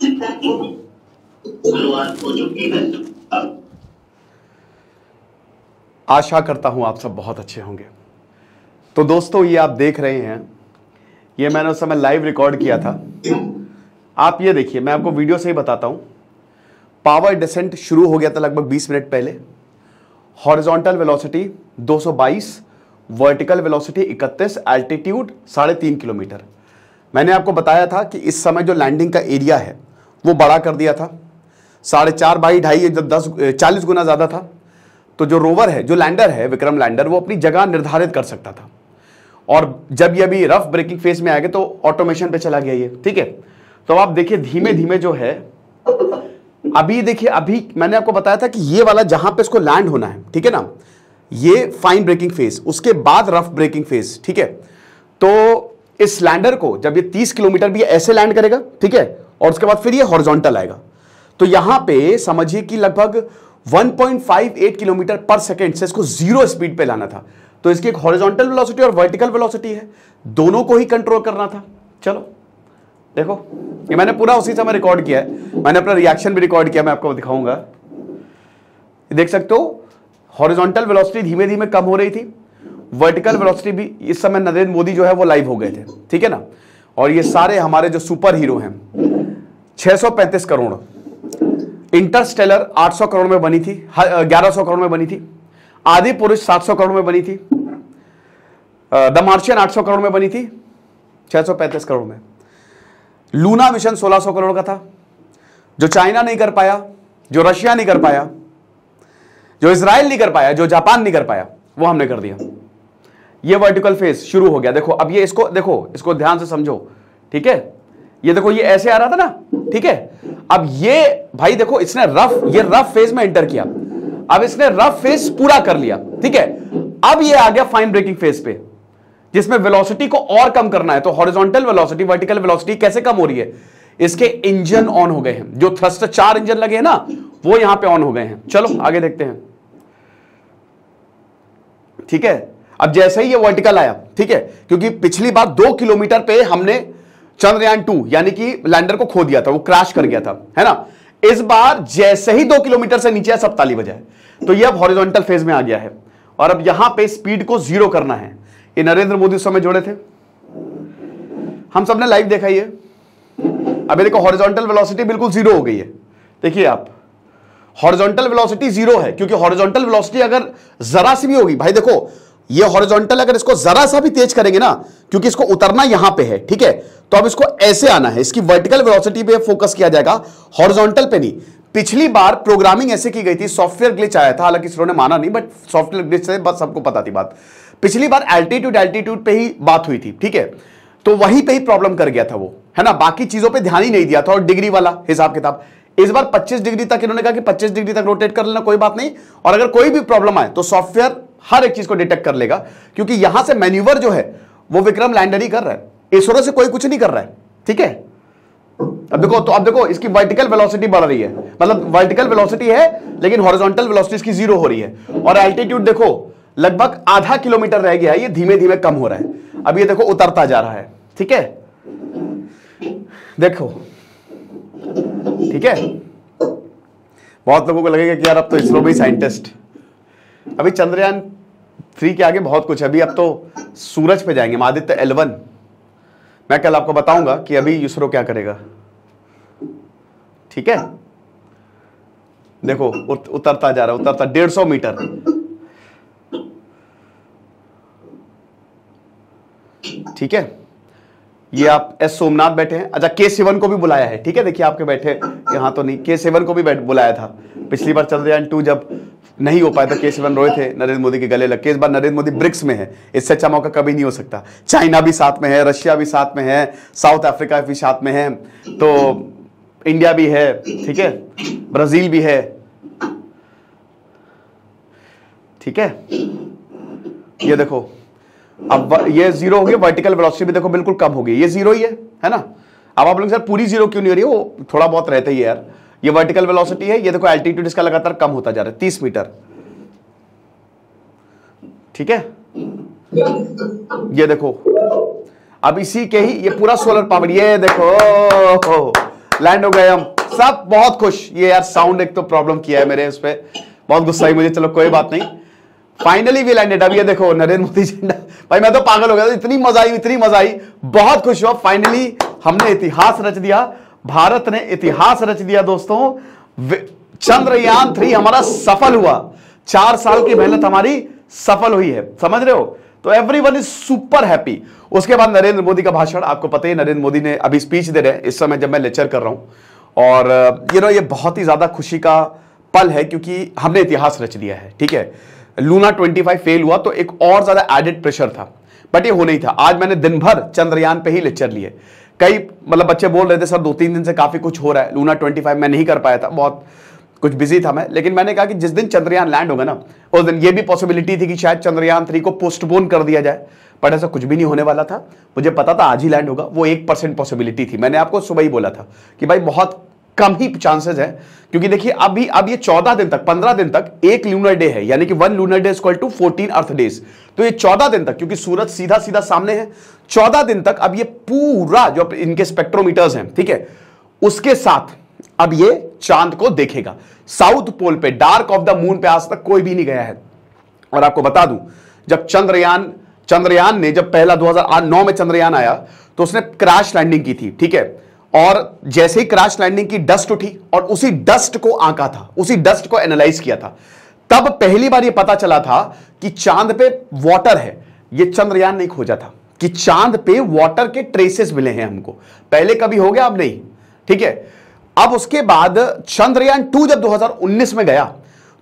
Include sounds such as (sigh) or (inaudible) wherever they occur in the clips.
(laughs) आशा करता हूं आप सब बहुत अच्छे होंगे तो दोस्तों ये आप देख रहे हैं ये मैंने उस समय लाइव रिकॉर्ड किया था आप ये देखिए मैं आपको वीडियो से ही बताता हूं पावर डिसेंट शुरू हो गया था लगभग 20 मिनट पहले horizontal velocity 222 vertical velocity 31 altitude साढ़े तीन किलोमीटर मैंने आपको बताया था कि इस समय जो लैंडिंग का एरिया है वो बड़ा कर दिया था साढ़े चार बाई ढाई दस चालीस गुना ज़्यादा था तो जो रोवर है जो लैंडर है विक्रम लैंडर वो अपनी जगह निर्धारित कर सकता था और जब ये अभी रफ ब्रेकिंग फेज में आ गए तो ऑटोमेशन पे चला गया ये ठीक है तो आप देखिए धीमे धीमे जो है अभी देखिए अभी मैंने आपको बताया था कि ये वाला जहां पे इसको लैंड होना है ठीक है ना ये फाइन ब्रेकिंग फेज उसके बाद रफ ब्रेकिंग फेज ठीक है तो इस लैंडर को जब ये 30 किलोमीटर भी ऐसे लैंड करेगा ठीक है और उसके बाद फिर ये हॉर्जोंटल आएगा तो यहां पे समझिए कि लगभग 1.58 किलोमीटर पर सेकेंड से इसको जीरो स्पीड पे लाना था तो इसकी एक हॉरिजॉन्टल वेलोसिटी और वर्टिकल वेलोसिटी है दोनों को ही कंट्रोल करना था चलो देखो ये मैंने पूरा उसी समय रिकॉर्ड किया है मैंने अपना रिएक्शन भी रिकॉर्ड किया मैं आपको दिखाऊंगा देख सकते हो हॉरिजॉन्टल वेलोसिटी धीमे धीमे कम हो रही थी वर्टिकल वेलोसिटी भी इस समय नरेंद्र मोदी जो है वो लाइव हो गए थे ठीक है ना और ये सारे हमारे जो सुपर हीरो हैं 635 करोड़ इंटरस्टेलर 800 करोड़ में बनी थी 1100 करोड़ में बनी थी आदि पुरुष 700 करोड़ में बनी थी द मार्शियन 800 करोड़ में बनी थी 635 करोड़ में लूना मिशन 1600 करोड़ का था जो चाइना नहीं कर पाया जो रशिया नहीं कर पाया जो इसराइल नहीं कर पाया जो जापान नहीं कर पाया वो हमने कर दिया ये वर्टिकल फेस शुरू हो गया देखो अब ये इसको देखो इसको ध्यान से समझो ठीक है ये देखो ये ऐसे आ रहा था ना ठीक है अब ये भाई देखो इसने रफ ये रफ फेज में एंटर किया अब इसने रफ फेज पूरा कर लिया ठीक है अब ये आ गया फाइन ब्रेकिंग फेज पे जिसमें वेलोसिटी को और कम करना है तो हॉरिजॉन्टल वेलोसिटी वर्टिकल वेलोसिटी कैसे कम हो रही है इसके इंजन ऑन हो गए हैं जो थ्रस्ट चार इंजन लगे हैं ना वो यहां पे ऑन हो गए हैं चलो आगे देखते हैं ठीक है अब जैसे ही ये वर्टिकल आया ठीक है क्योंकि पिछली बार दो किलोमीटर पे हमने चंद्रयान टू यानी कि लैंडर को खो दिया था वो क्रैश कर गया था है ना इस बार जैसे ही दो किलोमीटर से नीचे सब ताली बजाय तो यह अब हॉरिजोनटल फेज में आ गया है और अब यहां पर स्पीड को जीरो करना है ये नरेंद्र मोदी उस समय जोड़े थे हम सबने लाइव देखा ये अभी देखो हॉरिजॉन्टल वेलोसिटी बिल्कुल जीरो हो गई है देखिए आप हॉरिजॉन्टल वेलोसिटी जीरो है क्योंकि हॉरिजॉन्टल वेलोसिटी अगर जरा सी भी होगी भाई देखो ये हॉरिजॉन्टल अगर इसको जरा सा भी तेज करेंगे ना क्योंकि इसको उतरना यहां पे है ठीक है तो अब इसको ऐसे आना है इसकी वर्टिकल वेलोसिटी पे फोकस किया जाएगा हॉरिजॉन्टल पे नहीं पिछली बार प्रोग्रामिंग ऐसे की गई थी सॉफ्टवेयर ग्लिच आया था हालांकि इसरो ने माना नहीं बट सॉफ्टवेयर ग्लिच से बस सबको पता थी बात पिछली बार एल्टीट्यूड एल्टीट्यूड पे ही बात हुई थी ठीक है तो वहीं पे ही प्रॉब्लम कर गया था वो है ना बाकी चीजों पर ध्यान ही नहीं दिया था और डिग्री वाला हिसाब किताब इस बार 25 डिग्री तक इन्होंने कहा कि 25 डिग्री तक रोटेट कर लेना कोई बात नहीं और अगर कोई भी प्रॉब्लम आए तो सॉफ्टवेयर हर एक चीज को डिटेक्ट कर लेगा क्योंकि यहां से मैन्यूवर जो है वो विक्रम लैंडर ही कर रहा है इसरो से कोई कुछ नहीं कर रहा है ठीक है अब देखो तो अब देखो इसकी वर्टिकल वेलोसिटी बढ़ रही है मतलब वर्टिकल वेलोसिटी है लेकिन हॉरिजॉन्टल वेलोसिटी इसकी जीरो हो रही है और एल्टीट्यूड देखो लगभग आधा किलोमीटर रह गया है ये धीमे धीमे कम हो रहा है अब ये देखो उतरता जा रहा है ठीक है देखो ठीक है बहुत लोगों को लगेगा कि यार अब तो इसरो भी साइंटिस्ट अभी चंद्रयान थ्री के आगे बहुत कुछ है अभी अब तो सूरज पे जाएंगे आदित्य एलवन मैं कल आपको बताऊंगा कि अभी इसरो क्या करेगा ठीक है देखो उत, उतरता जा रहा है उतरता डेढ़ सौ मीटर ठीक है ये आप एस सोमनाथ बैठे हैं अच्छा के सेवन को भी बुलाया है ठीक है देखिए आपके बैठे यहाँ तो नहीं के सेवन को भी बैठ बुलाया था पिछली बार चंद्रयान टू जब नहीं हो पाया था तो के सेवन रोए थे नरेंद्र मोदी के गले लग के इस बार नरेंद्र मोदी ब्रिक्स में है इससे अच्छा मौका कभी नहीं हो सकता चाइना भी साथ में है रशिया भी साथ में है साउथ अफ्रीका भी साथ में है तो इंडिया भी है ठीक है ब्राजील भी है ठीक है ये देखो अब ये जीरो हो गया वर्टिकल वेलोसिटी भी देखो बिल्कुल कम हो गई ये जीरो ही है है ना अब आप लोग सर पूरी जीरो क्यों नहीं हो रही है वो थोड़ा बहुत रहता ही यार ये वर्टिकल वेलोसिटी है ये देखो एल्टीट्यूड इसका लगातार कम होता जा रहा है तीस मीटर ठीक है ये देखो अब इसी के ही ये पूरा सोलर पावर ये देखो लैंड हो गए हम सब बहुत खुश ये यार साउंड एक तो प्रॉब्लम किया है मेरे उस पर बहुत गुस्सा ही मुझे चलो कोई बात नहीं फाइनली वी लैंडेड अब ये देखो नरेंद्र मोदी झंडा भाई मैं तो पागल हो गया था इतनी मजा आई इतनी मजा आई बहुत खुश हुआ फाइनली हमने इतिहास रच दिया भारत ने इतिहास रच दिया दोस्तों चंद्रयान थ्री हमारा सफल हुआ चार साल की मेहनत हमारी सफल हुई है समझ रहे हो तो everyone is super happy उसके बाद नरेंद्र मोदी का भाषण आपको पता ही नरेंद्र मोदी ने अभी स्पीच दे रहे हैं इस समय जब मैं लेक्चर कर रहा हूं और यू नो ये बहुत ही ज्यादा खुशी का पल है क्योंकि हमने इतिहास रच दिया है ठीक है लूना 25 फेल हुआ तो एक और ज्यादा एडेड प्रेशर था बट ये होना ही था आज मैंने दिन भर चंद्रयान पे ही लेक्चर लिए कई मतलब बच्चे बोल रहे थे सर दो तीन दिन से काफी कुछ हो रहा है लूना 25 मैं नहीं कर पाया था बहुत कुछ बिजी था मैं लेकिन मैंने कहा कि जिस दिन चंद्रयान लैंड होगा ना उस दिन ये भी पॉसिबिलिटी थी कि शायद चंद्रयान थ्री को पोस्टपोन कर दिया जाए बट ऐसा कुछ भी नहीं होने वाला था मुझे पता था आज ही लैंड होगा वो एक परसेंट पॉसिबिलिटी थी मैंने आपको सुबह ही बोला था कि भाई बहुत कम ही चांसेस है क्योंकि देखिए अभी अब ये चौदह दिन तक पंद्रह दिन तक एक लूनर डे है यानी कि one lunar day equal to fourteen earth days तो ये चौदह दिन तक क्योंकि सूरज सीधा सीधा सामने है चौदह दिन तक अब ये पूरा जो इनके स्पेक्ट्रोमीटर्स हैं ठीक है उसके साथ अब ये चांद को देखेगा साउथ पोल पे डार्क ऑफ द मून पे आज तक कोई भी नहीं गया है और आपको बता दूं जब चंद्रयान चंद्रयान ने जब पहला दो में चंद्रयान आया तो उसने क्रैश लैंडिंग की थी ठीक है और जैसे ही क्रैश लैंडिंग की डस्ट उठी और उसी डस्ट को आंका था उसी डस्ट को एनालाइज किया था तब पहली बार यह पता चला था कि चांद पे वाटर है यह चंद्रयान नहीं खोजा था कि चांद पे वाटर के ट्रेसेस मिले हैं हमको पहले कभी हो गया अब नहीं ठीक है अब उसके बाद चंद्रयान टू जब 2019 में गया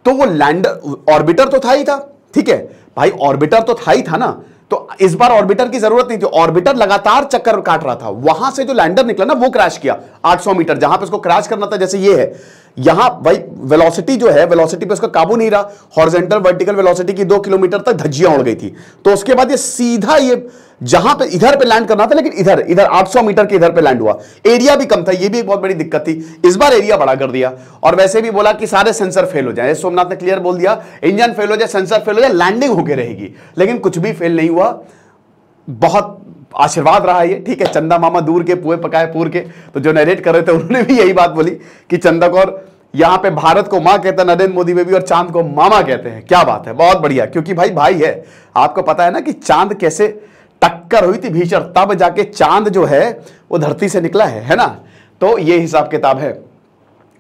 तो वो लैंडर ऑर्बिटर तो था ही था ठीक है भाई ऑर्बिटर तो था ही था ना तो इस बार ऑर्बिटर की जरूरत नहीं थी ऑर्बिटर लगातार चक्कर काट रहा था वहां से जो लैंडर निकला ना वो क्रैश किया 800 मीटर जहां पे उसको क्रैश करना था जैसे ये है यहां भाई वेलोसिटी जो है वेलोसिटी पे उसका काबू नहीं रहा हॉर्जेंटल वर्टिकल वेलोसिटी की दो किलोमीटर तक धज्जियां उड़ गई थी तो उसके बाद ये सीधा ये जहां पे इधर पे लैंड करना था लेकिन इधर इधर 800 मीटर के इधर पे लैंड हुआ एरिया भी कम था ये भी एक बहुत बड़ी दिक्कत थी इस बार एरिया बड़ा कर दिया और वैसे भी बोला कि सारे सेंसर फेल हो जाए सोमनाथ ने क्लियर बोल दिया इंजन फेल हो जाए सेंसर फेल हो जाए लैंडिंग होकर रहेगी लेकिन कुछ भी फेल नहीं हुआ बहुत आशीर्वाद रहा ये ठीक है चंदा मामा दूर के पुए पकाए पूर के तो जो नरेट कर रहे थे उन्होंने भी यही बात बोली कि चंदक और यहां पे भारत को मां कहता है नरेंद्र मोदी बेबी और चांद को मामा कहते हैं क्या बात है बहुत बढ़िया क्योंकि भाई भाई है आपको पता है ना कि चांद कैसे टक्कर हुई थी भीषण तब जाके चांद जो है वो धरती से निकला है है ना तो ये हिसाब किताब है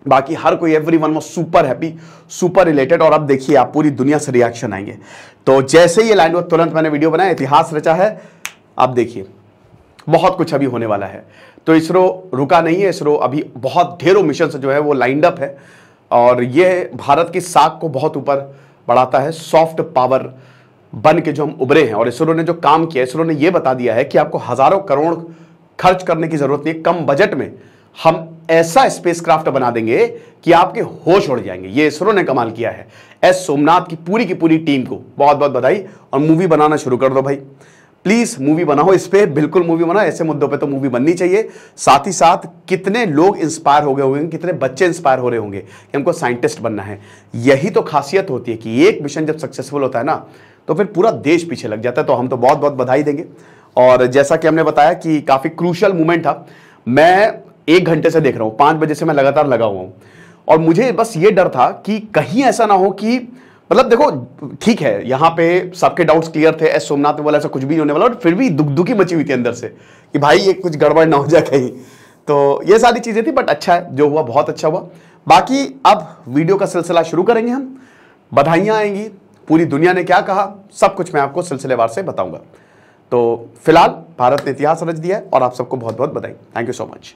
बाकी हर कोई everyone super happy super related और अब देखिए आप पूरी दुनिया से रिएक्शन आएंगे तो जैसे ये लाइन हुआ तुरंत मैंने वीडियो बनाया इतिहास रचा है आप देखिए बहुत कुछ अभी होने वाला है तो इसरो रुका नहीं है इसरो अभी बहुत ढेरों मिशन जो है वो लाइंड अप है और ये भारत की साख को बहुत ऊपर बढ़ाता है सॉफ्ट पावर बन के जो हम उभरे हैं और इसरो ने जो काम किया इसरो ने यह बता दिया है कि आपको हजारों करोड़ खर्च करने की जरूरत नहीं कम बजट में हम ऐसा स्पेसक्राफ्ट बना देंगे कि आपके होश उड़ जाएंगे ये इसरो ने कमाल किया है एस सोमनाथ की पूरी की पूरी टीम को बहुत बहुत बधाई और मूवी बनाना शुरू कर दो भाई प्लीज मूवी बनाओ इस पर बिल्कुल मूवी बनाओ ऐसे मुद्दों पे तो मूवी बननी चाहिए साथ ही साथ कितने लोग इंस्पायर हो गए होंगे कितने बच्चे इंस्पायर हो रहे होंगे कि हमको साइंटिस्ट बनना है यही तो खासियत होती है कि एक मिशन जब सक्सेसफुल होता है ना तो फिर पूरा देश पीछे लग जाता है तो हम तो बहुत बहुत बधाई देंगे और जैसा कि हमने बताया कि काफ़ी क्रूशल मूवमेंट था मैं एक घंटे से देख रहा हूं पांच बजे से मैं लगातार लगा हुआ हूं और मुझे बस ये डर था कि कहीं ऐसा ना हो कि मतलब देखो ठीक है यहां पे सबके डाउट्स क्लियर थे एस सोमनाथ में बोला ऐसा कुछ भी नहीं होने वाला और फिर भी दुख दुखी मची हुई थी अंदर से कि भाई ये कुछ गड़बड़ ना हो जाए कहीं तो ये सारी चीज़ें थी बट अच्छा है जो हुआ बहुत अच्छा हुआ बाकी अब वीडियो का सिलसिला शुरू करेंगे हम बधाइयां आएंगी पूरी दुनिया ने क्या कहा सब कुछ मैं आपको सिलसिलेवार से बताऊंगा तो फिलहाल भारत ने इतिहास रच दिया है और आप सबको बहुत बहुत बधाई थैंक यू सो मच